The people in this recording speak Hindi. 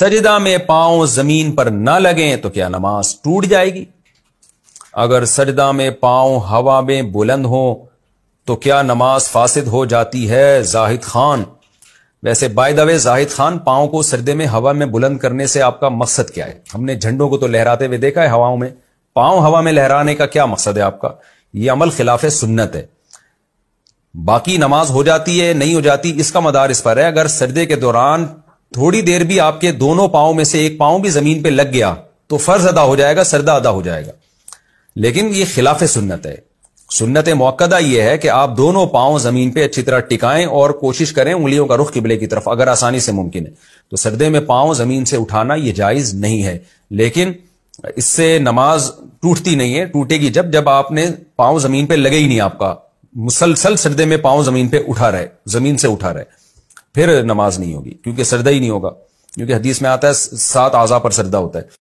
सजदा में पांव जमीन पर ना लगे तो क्या नमाज टूट जाएगी अगर सजदा में पांव हवा में बुलंद हो तो क्या नमाज फासिद हो जाती है जाहिद खान वैसे by the way Zahid Khan पांव को सरदे में हवा में बुलंद करने से आपका मकसद क्या है हमने झंडों को तो लहराते हुए देखा है हवाओं में पांव हवा में लहराने का क्या मकसद है आपका यह अमल खिलाफ सुन्नत है बाकी नमाज हो जाती है नहीं हो जाती इसका मदार इस पर है अगर सर्दे के दौरान थोड़ी देर भी आपके दोनों पाओं में से एक पाओ भी जमीन पर लग गया तो फर्ज अदा हो जाएगा सरदा अदा हो जाएगा लेकिन ये खिलाफ सुन्नत है सुन्नत मौकदा यह है कि आप दोनों पाओ जमीन पर अच्छी तरह टिकाएं और कोशिश करें उंगलियों का रुख किबले की तरफ अगर आसानी से मुमकिन है तो सर्दे में पाओ जमीन से उठाना यह जायज नहीं है लेकिन इससे नमाज टूटती नहीं है टूटेगी जब जब आपने पाओ जमीन पर लगे ही नहीं आपका मुसलसल सर्दे में पाओ जमीन पर उठा रहे जमीन से उठा रहे फिर नमाज नहीं होगी क्योंकि सरदा ही नहीं होगा क्योंकि हदीस में आता है सात आज़ा पर सरदा होता है